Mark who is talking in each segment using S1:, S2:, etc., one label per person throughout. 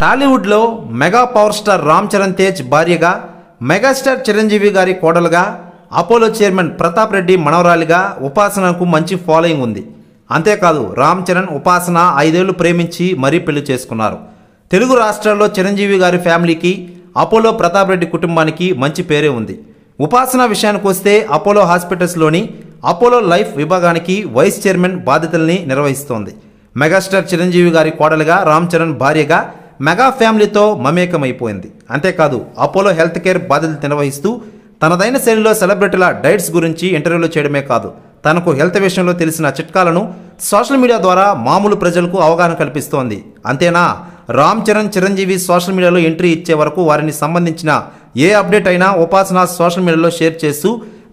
S1: టాలీవుడ్లో mega power star Ram Charan Tej భార్యగా megastar Chiranjeevi గారి కోడలుగా అపోలో చైర్మన్ ప్రతాప్ రెడ్డి మనవరాలిగా ఉపాసనకు మంచి ఫాలోయింగ్ ఉంది అంతేకాదు రామ్ చరణ్ ఉపాసన ఐదేళ్లు ప్రేమించి మరీ పెళ్లి చేసుకున్నారు తెలుగు రాష్ట్రాల్లో చిరంజీవి గారి ఫ్యామిలీకి అపోలో ప్రతాప్ రెడ్డి కుటుంబానికి మంచి పేరే ఉంది ఉపాసన విషయానికి వస్తే అపోలో హాస్పిటల్స్లోని అపోలో లైఫ్ విభాగానికి వైస్ చైర్మన్ బాధ్యతల్ని నిర్వహిస్తోంది మెగాస్టార్ చిరంజీవి గారి కోడలుగా రామ్ చరణ్ భార్యగా మెగా ఫ్యామిలీతో మమేకమైపోయింది అంతేకాదు అపోలో హెల్త్ కేర్ బాధ్యతలు నిర్వహిస్తూ తనదైన శైలిలో సెలబ్రిటీల డైట్స్ గురించి ఇంటర్వ్యూలు చేయడమే కాదు తనకు హెల్త్ విషయంలో తెలిసిన చిట్కాలను సోషల్ మీడియా ద్వారా మామూలు ప్రజలకు అవగాహన కల్పిస్తోంది అంతేనా రామ్ చరణ్ చిరంజీవి సోషల్ మీడియాలో ఎంట్రీ ఇచ్చే వరకు వారిని సంబంధించిన ఏ అప్డేట్ అయినా ఉపాసన సోషల్ మీడియాలో షేర్ చేస్తూ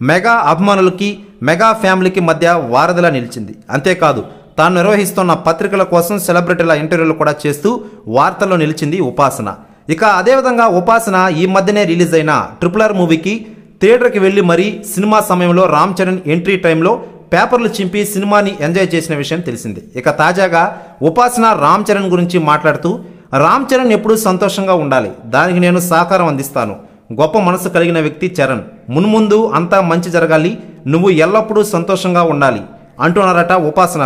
S1: మెగా అభిమానులకి మెగా ఫ్యామిలీకి మధ్య వారధిలా నిలిచింది అంతేకాదు తాను నిర్వహిస్తున్న పత్రికల కోసం సెలబ్రిటీల ఇంటర్వ్యూలు కూడా చేస్తూ వార్తల్లో నిలిచింది ఉపాసన ఇక అదేవిధంగా ఉపాసన ఈ మధ్యనే రిలీజ్ అయిన ట్రిపుల్ ఆర్ మూవీకి థియేటర్కి వెళ్ళి మరీ సినిమా సమయంలో రామ్ చరణ్ ఎంట్రీ టైంలో పేపర్లు చింపి సినిమాని ఎంజాయ్ చేసిన విషయం తెలిసింది ఇక తాజాగా ఉపాసన రామ్ చరణ్ గురించి మాట్లాడుతూ రామ్ చరణ్ ఎప్పుడూ సంతోషంగా ఉండాలి దానికి నేను సహకారం అందిస్తాను గొప్ప మనసు కలిగిన వ్యక్తి చరణ్ మున్ముందు అంతా మంచి జరగాలి నువ్వు ఎల్లప్పుడూ సంతోషంగా ఉండాలి అంటున్నారట ఉపాసన